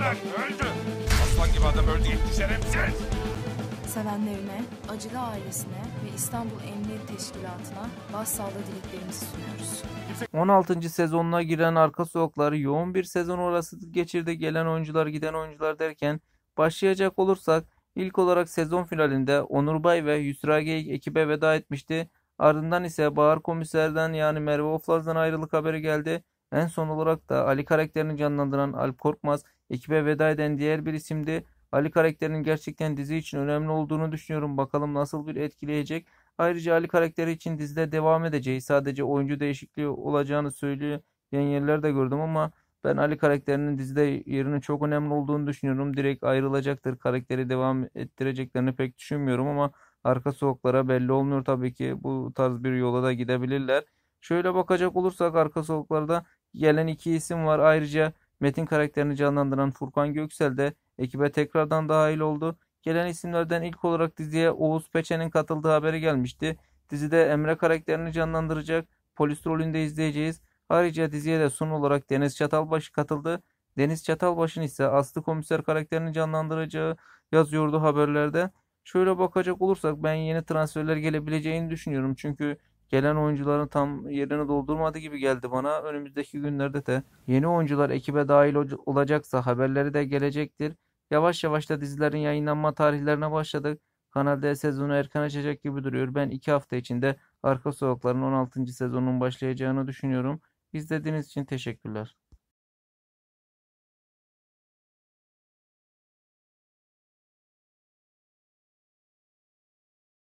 salak öldü. Aslan gibi adam öldü gitti şerefsiz. Sevenlerine, acılı ailesine ve İstanbul Emniyet Teşkilatı'na başsağlığı dileklerimizi sunuyoruz. 16. sezonuna giren Arka Sokakları yoğun bir sezon orası geçirdi. Gelen oyuncular giden oyuncular derken başlayacak olursak ilk olarak sezon finalinde Onur Bay ve Yusra Geyik ekibe veda etmişti. Ardından ise Bahar Komiser'den yani Merve Oflaz'dan ayrılık haberi geldi. En son olarak da Ali karakterini canlandıran Alp Korkmaz ekibe veda eden diğer bir isimdi. Ali karakterinin gerçekten dizi için önemli olduğunu düşünüyorum. Bakalım nasıl bir etkileyecek. Ayrıca Ali karakteri için dizide devam edeceği sadece oyuncu değişikliği olacağını söyleyen yerler de gördüm ama ben Ali karakterinin dizide yerinin çok önemli olduğunu düşünüyorum. Direkt ayrılacaktır. Karakteri devam ettireceklerini pek düşünmüyorum ama arka sokaklara belli olmuyor tabii ki. Bu tarz bir yola da gidebilirler. Şöyle bakacak olursak arka sokaklarda gelen iki isim var. Ayrıca Metin karakterini canlandıran Furkan Göksel de ekibe tekrardan dahil oldu. Gelen isimlerden ilk olarak diziye Oğuz Peçe'nin katıldığı haberi gelmişti. Dizide Emre karakterini canlandıracak polis rolünü izleyeceğiz. Ayrıca diziye de son olarak Deniz Çatalbaşı katıldı. Deniz Çatalbaşı'nın ise Aslı Komiser karakterini canlandıracağı yazıyordu haberlerde. Şöyle bakacak olursak ben yeni transferler gelebileceğini düşünüyorum. Çünkü gelen oyuncuların tam yerini doldurmadı gibi geldi bana. Önümüzdeki günlerde de yeni oyuncular ekibe dahil olacaksa haberleri de gelecektir. Yavaş yavaş da dizilerin yayınlanma tarihlerine başladık. Kanal D sezonu erken açacak gibi duruyor. Ben 2 hafta içinde Arka Sokakların 16. sezonun başlayacağını düşünüyorum. İzlediğiniz için teşekkürler.